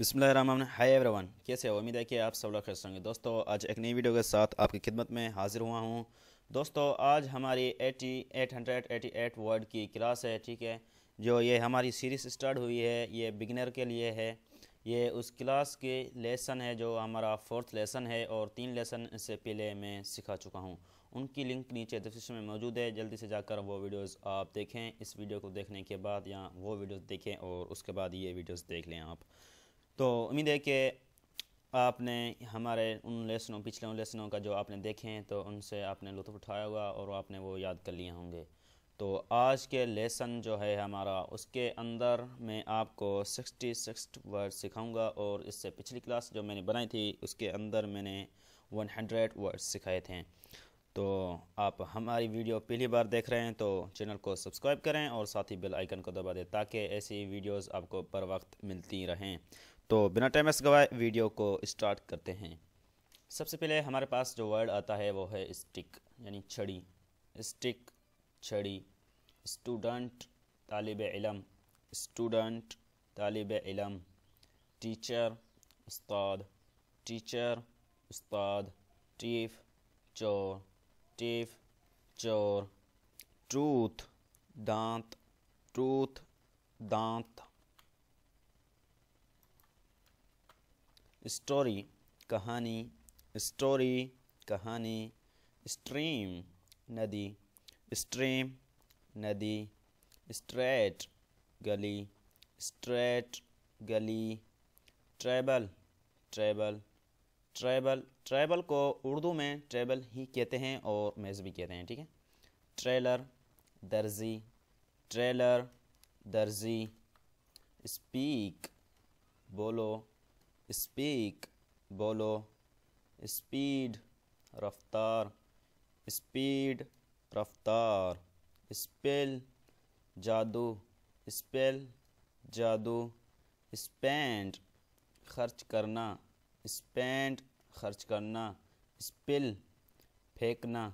बिसमान hi everyone कैसे हो उम्मीद है कि आप सब लोग खेस होंगे दोस्तों आज एक नई वीडियो के साथ आपकी खिदमत में हाजिर हुआ हूँ दोस्तों आज हमारी eighty eight hundred eighty eight word की क्लास है ठीक है जो ये हमारी सीरीज स्टार्ट हुई है ये बिगिनर के लिए है ये उस क्लास के लेसन है जो हमारा फोर्थ लेसन है और तीन लेसन इससे पहले मैं सिखा चुका हूँ उनकी लिंक नीचे डिस्क्रिप्शन में मौजूद है जल्दी से जाकर वो वीडियोस आप देखें इस वीडियो को देखने के बाद या वो वीडियोस देखें और उसके बाद ये वीडियोस देख लें आप तो उम्मीद है कि आपने हमारे उन लेसनों पिछले उन लेसनों का जो आपने देखे हैं तो उनसे आपने लुत्फ़ उठाया होगा और आपने वो याद कर लिए होंगे तो आज के लेसन जो है हमारा उसके अंदर मैं आपको सिक्सटी सिक्स वर्ड सिखाऊंगा और इससे पिछली क्लास जो मैंने बनाई थी उसके अंदर मैंने वन हंड्रेड वर्ड सिखाए थे तो आप हमारी वीडियो पहली बार देख रहे हैं तो चैनल को सब्सक्राइब करें और साथ ही बेल आइकन को दबा दें ताकि ऐसी वीडियोस आपको पर वक्त मिलती रहें तो बिना टाइम गवाए वीडियो को स्टार्ट करते हैं सबसे पहले हमारे पास जो वर्ड आता है वो है स्टिक यानी छड़ी स्टिक छड़ी स्टूडेंट तालब इलम स्टूडेंट तालब इलम टीचर उस्ताद टीचर उस्ताद टीफ चोर टीफ चोर टूथ दांत टूथ दांत स्टोरी कहानी स्टोरी कहानी स्ट्रीम नदी स्ट्रीम नदी स्ट्रेट गली स्ट्रेट गली ट्रैबल ट्रैबल ट्रैबल ट्रैबल को उर्दू में ट्रैबल ही कहते हैं और मेज़ भी कहते हैं ठीक है ट्रेलर दर्जी ट्रेलर दर्जी स्पीक बोलो स्पीक बोलो स्पीड रफ्तार स्पीड रफ्तार स्पेल जादू स्पेल जादू स्पेंड खर्च करना स्पेंड खर्च करना स्पिल फेंकना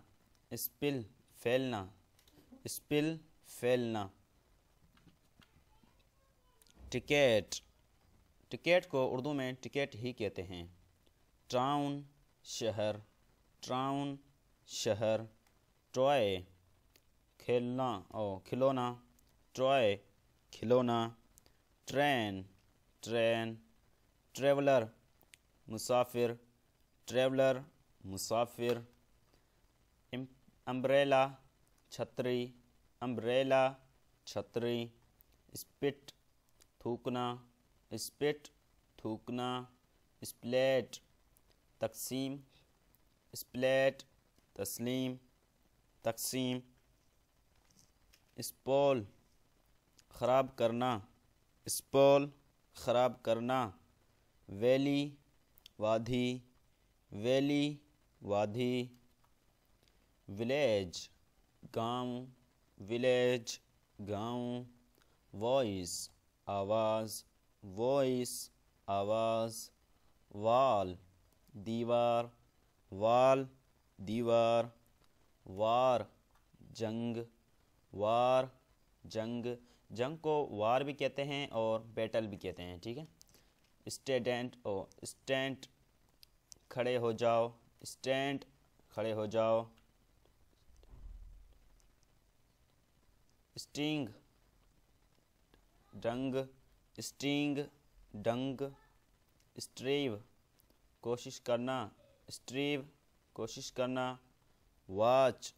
स्पिल फैलना स्पिल फैलना टिकेट टिकट को उर्दू में टिकट ही कहते हैं टाउन शहर टाउन शहर टॉय खेलना और खिलौना टॉय खिलौना ट्रेन ट्रेन ट्रेवलर मुसाफिर ट्रेवलर मुसाफिर अम्ब्रेला छतरी अम्ब्रेला छतरी स्पिट थूकना स्पिट थूकना स्प्लेट तकसीम स्प्लेट तस्लीम तकसीम इस्पोल ख़राब करना इस्पोल ख़राब करना वैली वादी वैली वादी विलेज गांव विलेज गांव वॉइस आवाज़ वॉइस आवाज़ वाल दीवार वाल दीवार वार जंग वार जंग जंग को वार भी कहते हैं और बैटल भी कहते हैं ठीक है स्टेडेंट ओ स्टैंड खड़े हो जाओ स्टैंड खड़े हो जाओ स्टिंग डंग स्टिंग डंग स्ट्रेव कोशिश करना स्ट्रीव कोशिश करना वॉच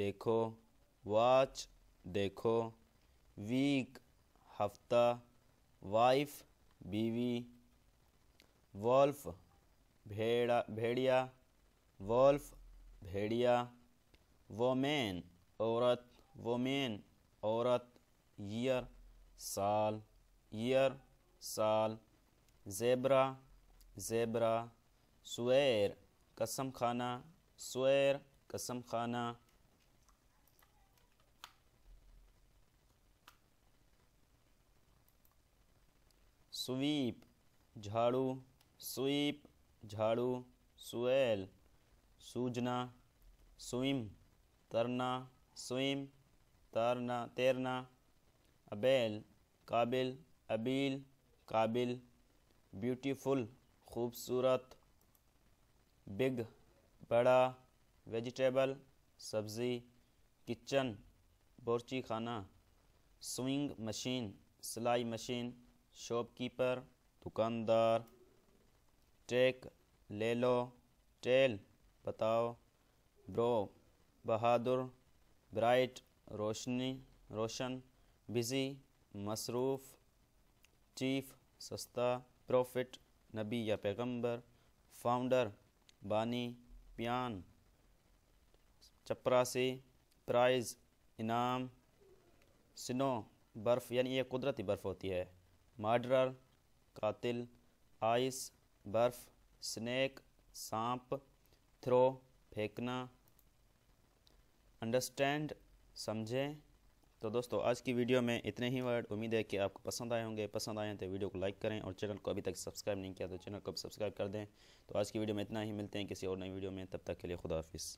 देखो वॉच देखो वीक हफ्ता वाइफ बीवी वॉल्फ भेड़ा भेड़िया वॉल्फ भेड़िया वोमेन औरत वोमेन औरत ईयर साल ईयर साल जेबरा जेबरा सुर कसम खाना सुर कसम खाना स्वीप झाड़ू स्वीप झाड़ू सुल सूजना स्विम तरना स्विम तरना तैरना अबेल काबिल अबील काबिल ब्यूटीफुल खूबसूरत बिग बड़ा वेजिटेबल सब्ज़ी किचन बोर्ची खाना स्विंग मशीन सिलाई मशीन शॉपकीपर दुकानदार टेक ले लो टेल बताओ ब्रो बहादुर ब्राइट रोशनी रोशन बिज़ी मसरूफ़ चीफ सस्ता प्रॉफिट नबी या पैगंबर फाउंडर बानी पियान चपरासी प्राइज़ इनाम स्नो बर्फ़ यानी ये कुदरती बर्फ़ होती है मर्डरर कातिल आइस बर्फ़ स्नैक सांप थ्रो फेंकना अंडरस्टैंड समझें तो दोस्तों आज की वीडियो में इतने ही वर्ड उम्मीद है कि आपको पसंद आए होंगे पसंद आए तो वीडियो को लाइक करें और चैनल को अभी तक सब्सक्राइब नहीं किया तो चैनल को सब्सक्राइब कर दें तो आज की वीडियो में इतना ही मिलते हैं किसी और नई वीडियो में तब तक के लिए खुदा हाफिज़